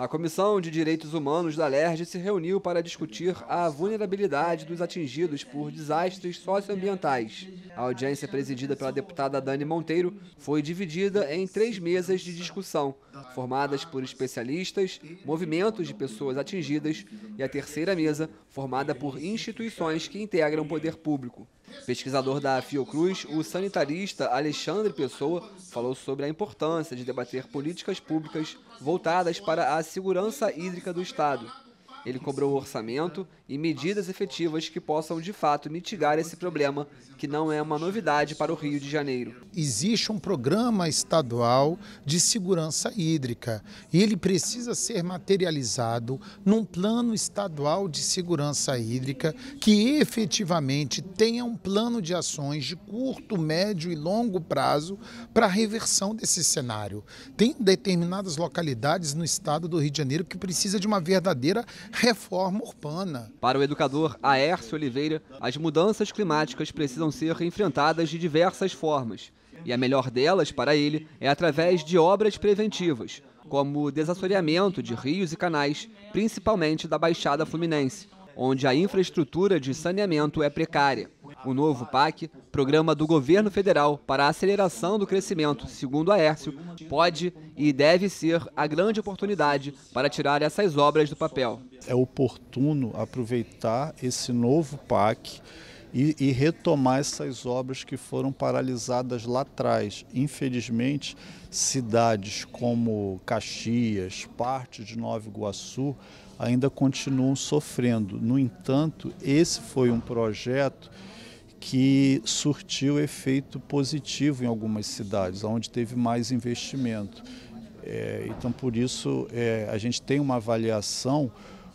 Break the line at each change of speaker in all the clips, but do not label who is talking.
A Comissão de Direitos Humanos da LERJ se reuniu para discutir a vulnerabilidade dos atingidos por desastres socioambientais. A audiência presidida pela deputada Dani Monteiro foi dividida em três mesas de discussão, formadas por especialistas, movimentos de pessoas atingidas e a terceira mesa, formada por instituições que integram o poder público. Pesquisador da Fiocruz, o sanitarista Alexandre Pessoa falou sobre a importância de debater políticas públicas voltadas para a segurança hídrica do Estado. Ele cobrou orçamento e medidas efetivas que possam de fato mitigar esse problema, que não é uma novidade para o Rio de Janeiro.
Existe um programa estadual de segurança hídrica e ele precisa ser materializado num plano estadual de segurança hídrica que efetivamente tenha um plano de ações de curto, médio e longo prazo para a reversão desse cenário. Tem determinadas localidades no estado do Rio de Janeiro que precisa de uma verdadeira reforma urbana.
Para o educador Aércio Oliveira, as mudanças climáticas precisam ser enfrentadas de diversas formas. E a melhor delas, para ele, é através de obras preventivas, como o desassoreamento de rios e canais, principalmente da Baixada Fluminense, onde a infraestrutura de saneamento é precária o novo PAC, programa do governo federal para a aceleração do crescimento, segundo a Aércio, pode e deve ser a grande oportunidade para tirar essas obras do papel.
É oportuno aproveitar esse novo PAC e, e, retomar essas obras que foram paralisadas lá atrás. Infelizmente, cidades como Caxias, parte de Nova Iguaçu, ainda continuam sofrendo. No entanto, esse foi um projeto que surtiu efeito positivo em algumas cidades, onde teve mais investimento. É, então, por isso, é, a gente tem uma avaliação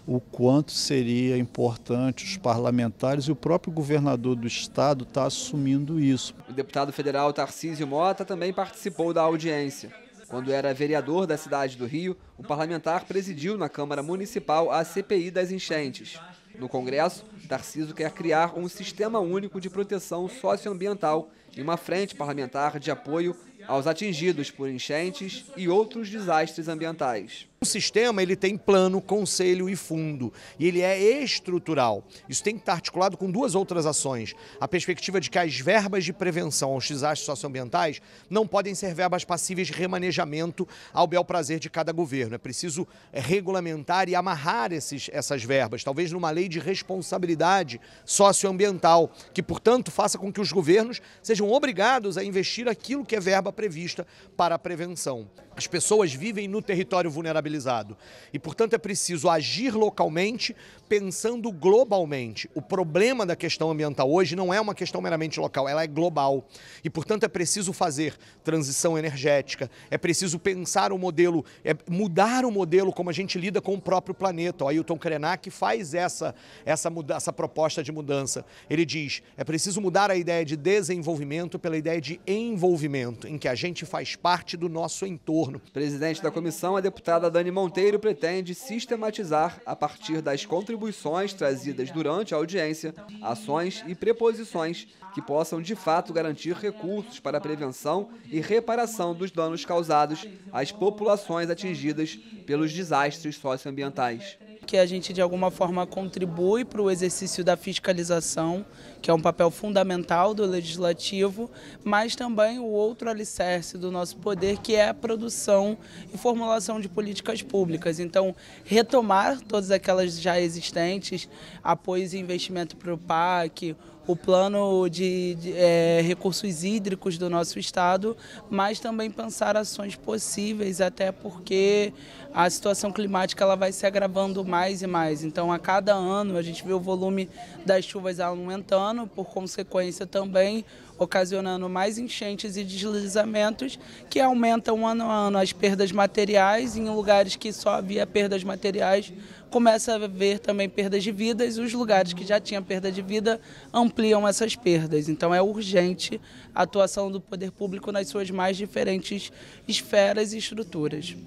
o quanto seria importante os parlamentares e o próprio governador do estado está assumindo isso.
O deputado federal Tarcísio Mota também participou da audiência. Quando era vereador da cidade do Rio, o parlamentar presidiu na Câmara Municipal a CPI das Enchentes. No Congresso, Tarciso quer criar um sistema único de proteção socioambiental e uma frente parlamentar de apoio aos atingidos por enchentes e outros desastres ambientais.
O sistema ele tem plano, conselho e fundo, e ele é estrutural. Isso tem que estar articulado com duas outras ações. A perspectiva de que as verbas de prevenção aos desastres socioambientais não podem ser verbas passíveis de remanejamento ao bel prazer de cada governo. É preciso regulamentar e amarrar esses, essas verbas, talvez numa lei de responsabilidade socioambiental, que, portanto, faça com que os governos sejam obrigados a investir aquilo que é verba prevista para a prevenção. As pessoas vivem no território vulnerável estabilizado. E, portanto, é preciso agir localmente, pensando globalmente. O problema da questão ambiental hoje não é uma questão meramente local, ela é global. E, portanto, é preciso fazer transição energética, é preciso pensar o modelo, é mudar o modelo como a gente lida com o próprio planeta. O Ailton Krenak faz essa, essa, muda, essa proposta de mudança. Ele diz: é preciso mudar a ideia de desenvolvimento pela ideia de envolvimento, em que a gente faz parte
do nosso entorno. Presidente da comissão, a é deputada Dani Monteiro pretende sistematizar, a partir das contribuições trazidas durante a audiência, ações e preposições que possam de fato garantir recursos para a prevenção e reparação dos danos causados às populações atingidas pelos desastres socioambientais
que a gente de alguma forma contribui para o exercício da fiscalização, que é um papel fundamental do legislativo, mas também o outro alicerce do nosso poder, que é a produção e formulação de políticas públicas. Então, retomar todas aquelas já existentes, apoios e investimento para o PAC, o plano de, de é, recursos hídricos do nosso estado, mas também pensar ações possíveis, até porque a situação climática ela vai se agravando mais mais e mais. Então, a cada ano, a gente vê o volume das chuvas aumentando, por consequência, também ocasionando mais enchentes e deslizamentos, que aumentam ano a ano as perdas materiais. em lugares que só havia perdas materiais, começa a haver também perdas de vidas. E Os lugares que já tinham perda de vida ampliam essas perdas. Então, é urgente a atuação do poder público nas suas mais diferentes esferas e estruturas.